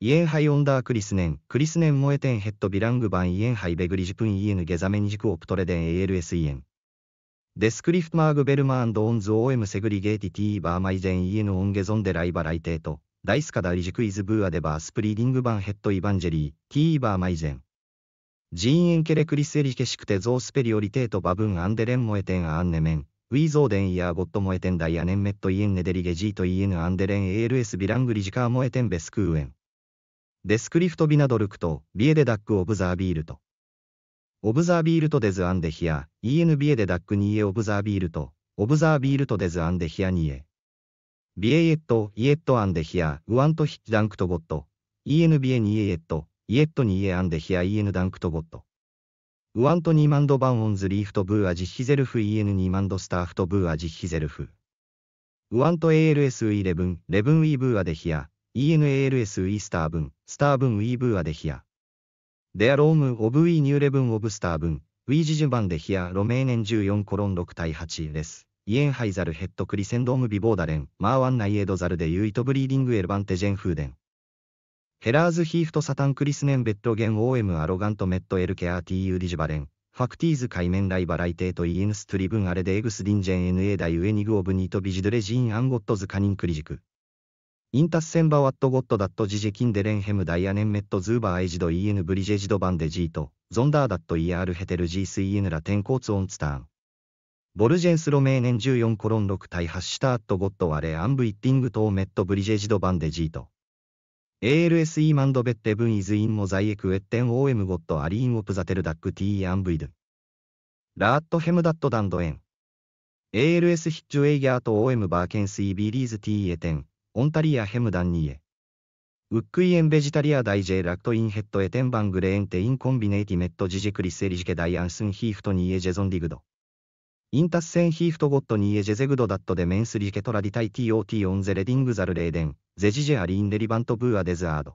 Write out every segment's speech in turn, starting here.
イエンハイオンダークリスネン、クリスネンモエテンヘッドビラングバンイエンハイベグリジプンイエヌゲザメンジクオプトレデン ALS イエン。デスクリフトマーグベルマーンドオンズオエムセグリゲーティティーバーマイゼンイエヌオンゲゾンデライバライテート、ダイスカダリジクイズブーアデバースプリーディングバンヘッドイバンジェリー、ティーバーマイゼン。ジーンエンケレクリスエリケシクテゾースペリオリテートバブンアンデレンモエテンアンネメン、ウィーゾーデンイヤーゴットモエテンダイアネンメットイエンネデリゲジートイエヌアンデレン ALS ビラングリジカーモエテンベスクーエン。デスクリフトビナドルクとビエデダックオブザービールと。オブザービールトデズアンデヒア、イエヌビエデダックニエオブザービールト、オブザービールトデズアンデヒアニエ。ビエイエット、イエットアンデヒア、ウアントヒッダンクトゴット、エヌビエニエエット、イエットニエアンデヒアイエヌダンクトゴット。ウアントニーマンドバンオンズリーフトブーアジヒゼルフイエヌニーマンドスターフトブーアジヒゼルフ。ウアント ALS11、レブンイブーアデヒア、ENALS ィースター分、スター分ウィーブーアでヒア。デアロームオブウィーニューレブンオブスター分、ウィージジュバンでヒアロメーネン14コロン6対8です。イエンハイザルヘッドクリセンドームビボーダレン、マーワンナイエドザルでユイトブリーディングエルバンテジェンフーデン。ヘラーズヒーフトサタンクリスネンベッドゲンオーエム・アロガントメットエルケアーティーユーディジュバレン、ファクティーズ海面ライバライテートイエンストリブンアレデエグスディンジェンエ a ダイウエニグオブニートビジドレジーンアンゴットズカニンクリジク。インタッセンバワットゴットダットジジキンデレンヘムダイアネンメットズーバーエジドイエヌブリジェジドバンデジート、ゾンダーダットイアールヘテルジースイエヌラテンコーツオンツターン。ボルジェンスロメーネン14コロン6対8シタアットゴットワレアンブイッティングトーメットブリジェジドバンデジート。ALSE マンドベッテブンイズインモザイエクウェッテン OM ゴットアリーンオプザテルダックティーアンブイド。ラーットヘムダットダンドエン。ALS ヒッチュエイギャート OM バーケンスイビリーズティーエテン。オンタリアヘムダンニエ。ウックイエンベジタリアダイジェラクトインヘッドエテンバングレーンテインコンビネイティメットジジクリス・エリジケダイアンスンヒーフトニエジェゾンディグド。インタッセンヒーフトゴットニエジェゼグドダットデ・メンスリケトラディタイオーティ・オンゼレディングザルレーデン、ゼジジェアリンデリバントブーアデザード。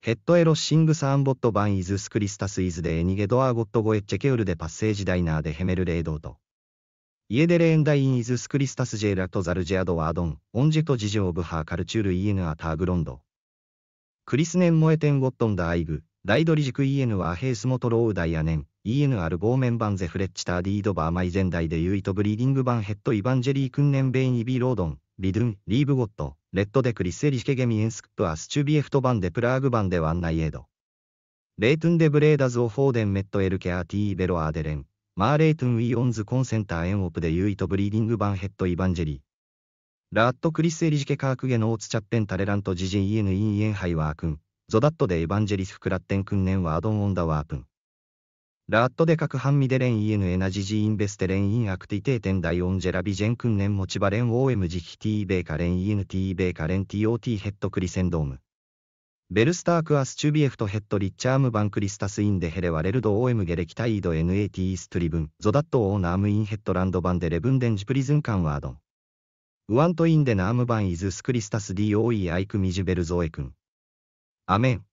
ヘッドエロッシングサーンボットバンイズスクリスタスイズデ・エニゲドアゴットゴエッチェケウルデ・パッセージダイナーでヘメルレードド。イエデレーンダインイズスクリスタスジェラとザルジェアドワードン、オンジェトジジオブハーカルチュールイエヌアターグロンド。クリスネンモエテンゴットンダアイグ、ライドリジクイエヌアヘイスモトロウダイアネン、イエヌアルゴーメンバンゼフレッチターディードバーマイゼンダイデユイトブリーディングバンヘッドイバンジェリークンネンベインイビーロードン、リドゥン、リーブゴット、レッドデクリスエリシケゲミエンスクトアスチュビエフトバンデプラーグバンデワンナイエド。レイトゥンデブレーダズオフォーデンメットエルケアティーベロアーデレン、マーレイトゥン・ィオンズ・コンセンター・エンオプでユイとブリーディング・バンヘッド・イヴァンジェリー。ラット・クリス・エリジケ・カークゲノーツ・チャッペン・タレラント・ジジイエヌ・イン・イエンハイ・ワークン、ゾダットでエヴァンジェリス・フクラッテン・クンネン・ワードン・オンダ・ワープン。ラットで各半身でレン・イエヌ・エナジジ・インベステ・レン・イン・アクティテーテン・ダイオン・ジェラ・ビジェン・クンネン・モチバ・レン・オーエム・ジヒ・ティー・ベーカ・レン・イエヌ・ティー・ベーカ・レン・ティオー・ティー・ヘッド・クリセンドーム。ベルスタークアスチュビエフトヘッドリッチャームバンクリスタスインデヘレワレルドオエムゲレキタイード NAT イーストリブンゾダットオーナームインヘッドランドバンデレブンデンジプリズンカンワードンウアントインデナームバンイズスクリスタスデ d o イアイクミジベルゾエ君アメン